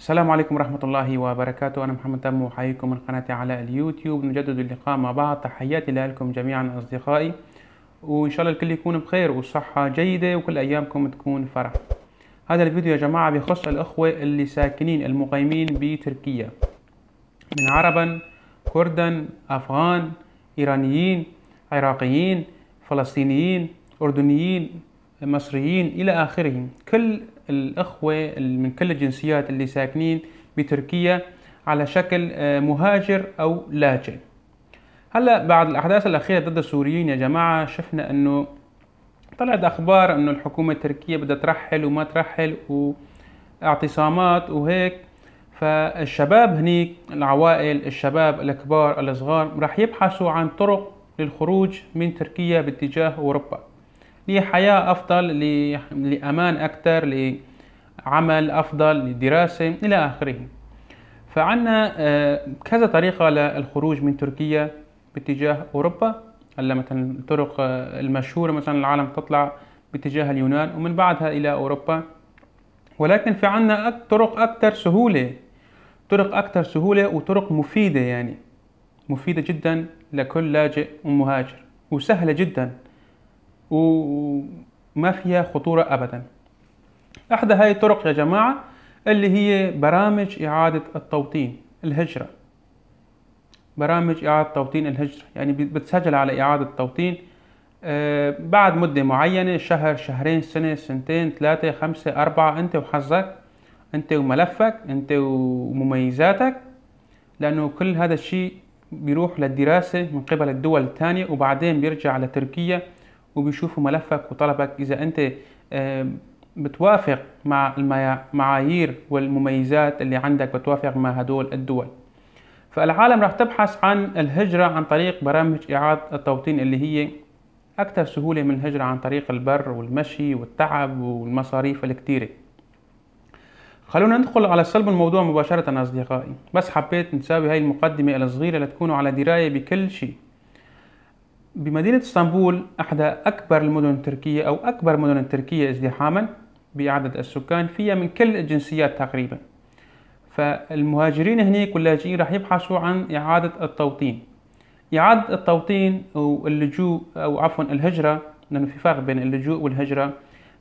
السلام عليكم ورحمة الله وبركاته أنا محمد تم أحييكم من قناتي على اليوتيوب نجدد اللقاء مع بعض تحياتي لكم جميعا أصدقائي وإن شاء الله الكل يكون بخير وصحة جيدة وكل أيامكم تكون فرح هذا الفيديو يا جماعة بيخص الأخوة اللي ساكنين المقيمين بتركيا من عربا كردا أفغان إيرانيين عراقيين فلسطينيين أردنيين مصريين إلى آخره كل الأخوة من كل الجنسيات اللي ساكنين بتركيا على شكل آه، مهاجر أو لاجئ هلا بعد الأحداث الأخيرة ضد السوريين يا جماعة شفنا أنه طلعت أخبار أنه الحكومة التركية بدها ترحل وما ترحل واعتصامات وهيك فالشباب هنيك العوائل الشباب الكبار الصغار رح يبحثوا عن طرق للخروج من تركيا باتجاه أوروبا لحياة أفضل لأمان أكثر لعمل أفضل لدراسة إلى آخره فعنا آه، كذا طريقة للخروج من تركيا باتجاه أوروبا هلا مثلا الطرق آه، المشهورة مثلا العالم تطلع باتجاه اليونان ومن بعدها إلى أوروبا ولكن في عنا طرق أكثر سهولة طرق أكثر سهولة وطرق مفيدة يعني مفيدة جدا لكل لاجئ ومهاجر وسهلة جدا وما فيها خطورة أبدا أحد هاي الطرق يا جماعة اللي هي برامج إعادة التوطين الهجرة برامج إعادة توطين الهجرة يعني بتسجل على إعادة التوطين آه، بعد مدة معينة شهر شهرين سنة سنتين ثلاثة خمسة أربعة أنت وحظك أنت وملفك أنت ومميزاتك لأنه كل هذا الشيء بيروح للدراسة من قبل الدول الثانية وبعدين بيرجع لتركيا وبيشوفوا ملفك وطلبك اذا انت بتوافق مع المعايير والمميزات اللي عندك بتوافق مع هدول الدول فالعالم راح تبحث عن الهجرة عن طريق برامج إعادة التوطين اللي هي أكثر سهولة من الهجرة عن طريق البر والمشي والتعب والمصاريف الكتيرة خلونا ندخل على صلب الموضوع مباشرة أصدقائي بس حبيت نساوي هاي المقدمة الصغيرة لتكونوا على دراية بكل شيء بمدينة اسطنبول أحدى أكبر المدن التركية أو أكبر مدن التركية ازدحاما بعدد السكان فيها من كل الجنسيات تقريبا فالمهاجرين هناك واللاجئين راح يبحثوا عن إعادة التوطين إعادة التوطين أو اللجوء أو عفوا الهجرة لأنه في فرق بين اللجوء والهجرة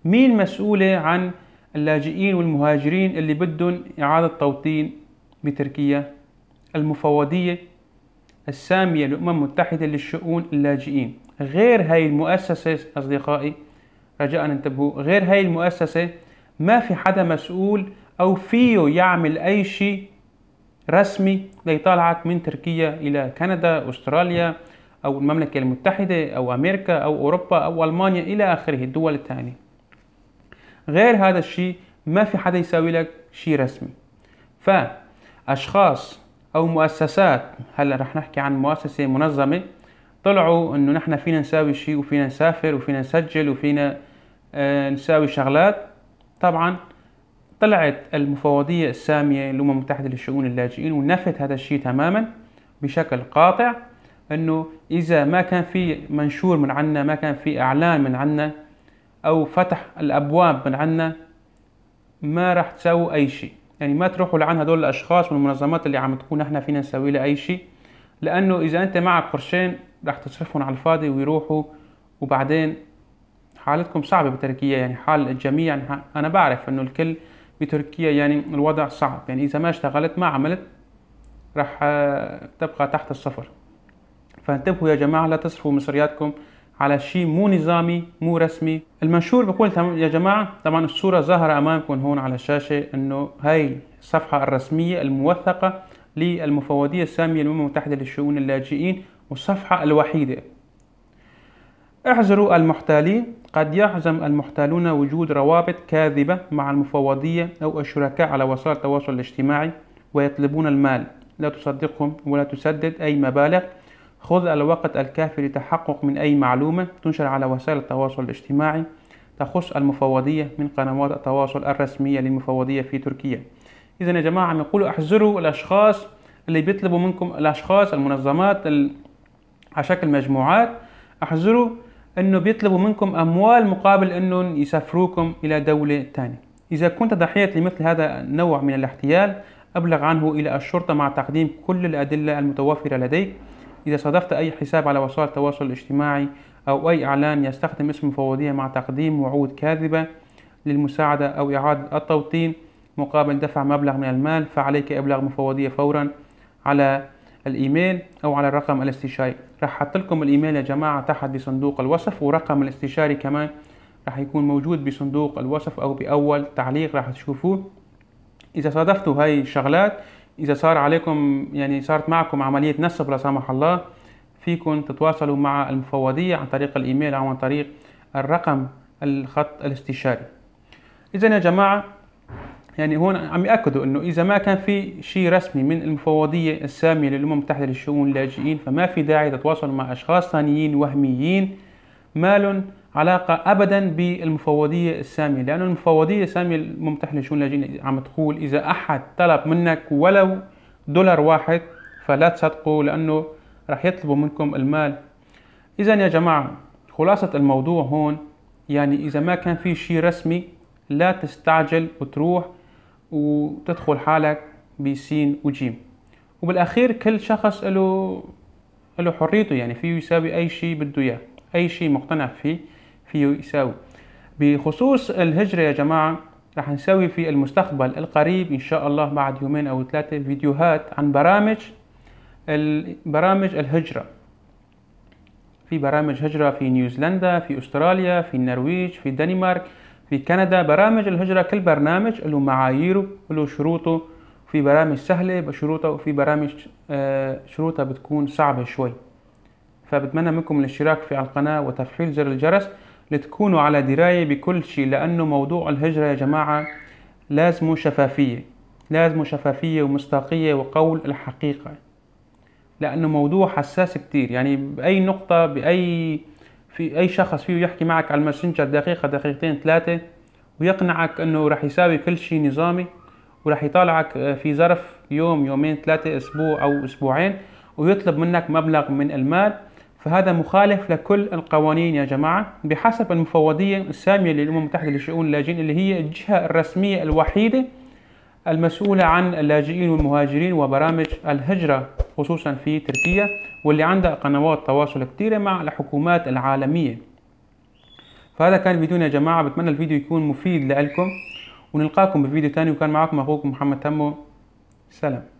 مين مسؤولة عن اللاجئين والمهاجرين اللي بدهم إعادة توطين بتركيا المفوضية السامية للأمم المتحدة للشؤون اللاجئين غير هاي المؤسسة أصدقائي رجاء انتبهوا غير هاي المؤسسة ما في حدا مسؤول أو فيه يعمل أي شيء رسمي ليطلعك من تركيا إلى كندا أستراليا أو المملكة المتحدة أو أمريكا أو أوروبا أو ألمانيا إلى آخره الدول الثانية غير هذا الشيء ما في حدا يساوي لك شيء رسمي فأشخاص او مؤسسات هلا رح نحكي عن مؤسسه منظمه طلعوا انه نحن فينا نساوي شيء وفينا نسافر وفينا نسجل وفينا آه نساوي شغلات طبعا طلعت المفوضيه الساميه للامم المتحده لشؤون اللاجئين ونفت هذا الشيء تماما بشكل قاطع انه اذا ما كان في منشور من عنا ما كان في اعلان من عنا او فتح الابواب من عنا ما راح تساووا اي شيء يعني ما تروحوا لعن هدول الاشخاص والمنظمات اللي عم تكون احنا فينا نسوي لها اي شيء لانه اذا انت معك قرشين رح تصرفهم على الفاضي ويروحوا وبعدين حالتكم صعبة بتركيا يعني حال الجميع يعني أنا بعرف إنه الكل بتركيا يعني الوضع صعب يعني إذا ما اشتغلت ما عملت رح تبقى تحت الصفر فانتبهوا يا جماعة لا تصرفوا مصرياتكم على شيء مو نظامي مو رسمي المنشور بقول يا جماعة طبعا الصورة ظاهرة أمامكم هون على الشاشة أنه هاي الصفحة الرسمية الموثقة للمفوضية السامية للأمم المتحدة لشؤون اللاجئين والصفحة الوحيدة احذروا المحتالين قد يحزم المحتالون وجود روابط كاذبة مع المفوضية أو الشركاء على وسائل التواصل الاجتماعي ويطلبون المال لا تصدقهم ولا تسدد أي مبالغ خذ الوقت الكافي لتحقق من أي معلومة تنشر على وسائل التواصل الاجتماعي تخص المفوضية من قنوات التواصل الرسمية للمفوضية في تركيا إذا يا جماعة عم يقولوا احذروا الأشخاص اللي بيطلبوا منكم الأشخاص المنظمات على شكل مجموعات احذروا انه بيطلبوا منكم اموال مقابل انهم يسافروكم الى دولة ثانية اذا كنت ضحية لمثل هذا النوع من الاحتيال ابلغ عنه الى الشرطة مع تقديم كل الادلة المتوفرة لديك إذا صادفت أي حساب على وسائل التواصل الاجتماعي أو أي إعلان يستخدم اسم مفوضية مع تقديم وعود كاذبة للمساعدة أو إعادة التوطين مقابل دفع مبلغ من المال فعليك إبلاغ مفوضية فورا على الإيميل أو على الرقم الاستشاري راح أحط لكم الإيميل يا جماعة تحت بصندوق الوصف ورقم الاستشاري كمان راح يكون موجود بصندوق الوصف أو بأول تعليق راح تشوفوه إذا صادفتوا هاي الشغلات اذا صار عليكم يعني صارت معكم عمليه نسب لا سمح الله فيكم تتواصلوا مع المفوضيه عن طريق الايميل او عن طريق الرقم الخط الاستشاري اذا يا جماعه يعني هون عم ياكدوا انه اذا ما كان في شيء رسمي من المفوضيه الساميه للامم المتحده للشؤون اللاجئين فما في داعي تتواصلوا مع اشخاص ثانيين وهميين مالهم علاقة أبدا بالمفوضية السامية لأن المفوضية السامية الممتحنة شو اللاجئين عم تقول إذا أحد طلب منك ولو دولار واحد فلا تصدقوا لأنه رح يطلبوا منكم المال إذا يا جماعة خلاصة الموضوع هون يعني إذا ما كان في شيء رسمي لا تستعجل وتروح وتدخل حالك بسين وجيم وبالأخير كل شخص له له حريته يعني فيه يساوي أي شيء بده إياه أي شيء مقتنع فيه فيه يساوي بخصوص الهجرة يا جماعة رح نسوي في المستقبل القريب إن شاء الله بعد يومين أو ثلاثة فيديوهات عن برامج برامج الهجرة في برامج هجرة في نيوزيلندا في أستراليا في النرويج في الدنمارك في كندا برامج الهجرة كل برنامج له معاييره له شروطه في برامج سهلة بشروطها وفي برامج آه، شروطها بتكون صعبة شوي فبتمنى منكم الاشتراك في القناة وتفعيل زر الجرس لتكونوا على دراية بكل شيء لأنه موضوع الهجرة يا جماعة لازم شفافية لازم شفافية ومصداقية وقول الحقيقة لأنه موضوع حساس كتير يعني بأي نقطة بأي في أي شخص فيه يحكي معك على الماسنجر دقيقة دقيقتين ثلاثة ويقنعك أنه رح يساوي كل شيء نظامي ورح يطالعك آه، في ظرف يوم يومين ثلاثة أسبوع أو أسبوعين ويطلب منك مبلغ من المال فهذا مخالف لكل القوانين يا جماعة بحسب المفوضية السامية للأمم المتحدة لشؤون اللاجئين اللي هي الجهة الرسمية الوحيدة المسؤولة عن اللاجئين والمهاجرين وبرامج الهجرة خصوصا في تركيا واللي عندها قنوات تواصل كثيرة مع الحكومات العالمية فهذا كان فيديونا يا جماعة بتمنى الفيديو يكون مفيد لكم ونلقاكم بفيديو تاني وكان معكم أخوكم محمد تمو سلام